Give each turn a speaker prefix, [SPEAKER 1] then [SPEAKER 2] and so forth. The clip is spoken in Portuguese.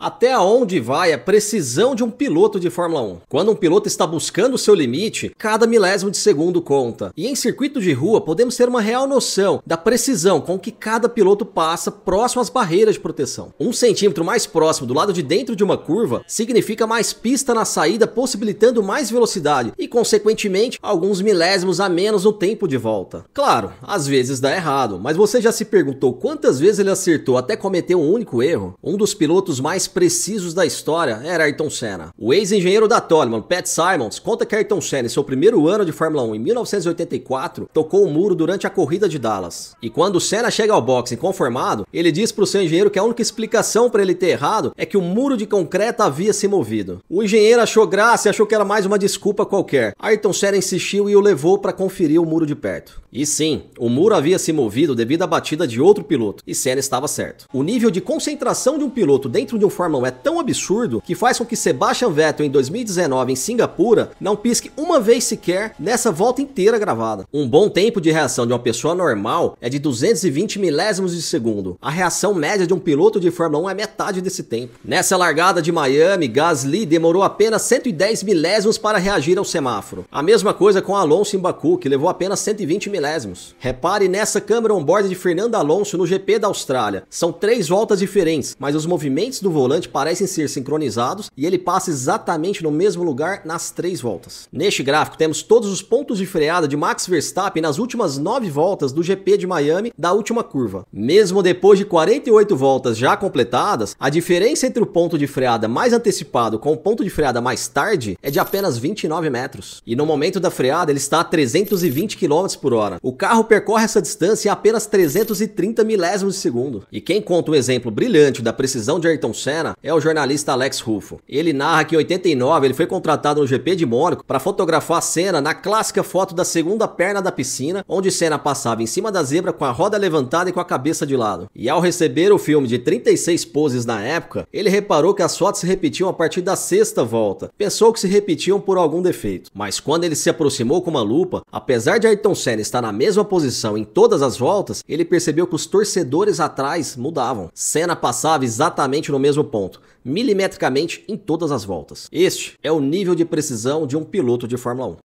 [SPEAKER 1] Até aonde vai a precisão de um piloto de Fórmula 1? Quando um piloto está buscando o seu limite, cada milésimo de segundo conta. E em circuito de rua, podemos ter uma real noção da precisão com que cada piloto passa próximo às barreiras de proteção. Um centímetro mais próximo do lado de dentro de uma curva significa mais pista na saída, possibilitando mais velocidade e, consequentemente, alguns milésimos a menos no tempo de volta. Claro, às vezes dá errado, mas você já se perguntou quantas vezes ele acertou até cometer um único erro? Um dos pilotos mais precisos da história era Ayrton Senna. O ex-engenheiro da Toleman, Pat Simons, conta que Ayrton Senna, em seu primeiro ano de Fórmula 1, em 1984, tocou o muro durante a corrida de Dallas. E quando Senna chega ao boxe inconformado, ele diz para o seu engenheiro que a única explicação para ele ter errado é que o muro de concreto havia se movido. O engenheiro achou graça e achou que era mais uma desculpa qualquer. Ayrton Senna insistiu e o levou para conferir o muro de perto. E sim, o muro havia se movido devido à batida de outro piloto, e Senna estava certo. O nível de concentração de um piloto dentro de um Fórmula 1 é tão absurdo que faz com que Sebastian Vettel em 2019 em Singapura não pisque uma vez sequer nessa volta inteira gravada. Um bom tempo de reação de uma pessoa normal é de 220 milésimos de segundo. A reação média de um piloto de Fórmula 1 é metade desse tempo. Nessa largada de Miami, Gasly demorou apenas 110 milésimos para reagir ao semáforo. A mesma coisa com Alonso em Baku, que levou apenas 120 milésimos. Repare nessa câmera on-board de Fernando Alonso no GP da Austrália. São três voltas diferentes, mas os movimentos do volante volante parecem ser sincronizados e ele passa exatamente no mesmo lugar nas três voltas. Neste gráfico temos todos os pontos de freada de Max Verstappen nas últimas nove voltas do GP de Miami da última curva. Mesmo depois de 48 voltas já completadas, a diferença entre o ponto de freada mais antecipado com o ponto de freada mais tarde é de apenas 29 metros. E no momento da freada ele está a 320 km por hora. O carro percorre essa distância em apenas 330 milésimos de segundo. E quem conta o um exemplo brilhante da precisão de Ayrton Senna cena é o jornalista Alex Rufo. Ele narra que em 89 ele foi contratado no GP de Mônaco para fotografar a cena na clássica foto da segunda perna da piscina, onde Senna passava em cima da zebra com a roda levantada e com a cabeça de lado. E ao receber o filme de 36 poses na época, ele reparou que as fotos se repetiam a partir da sexta volta. Pensou que se repetiam por algum defeito. Mas quando ele se aproximou com uma lupa, apesar de Ayrton Senna estar na mesma posição em todas as voltas, ele percebeu que os torcedores atrás mudavam. Senna passava exatamente no mesmo ponto, milimetricamente em todas as voltas. Este é o nível de precisão de um piloto de Fórmula 1.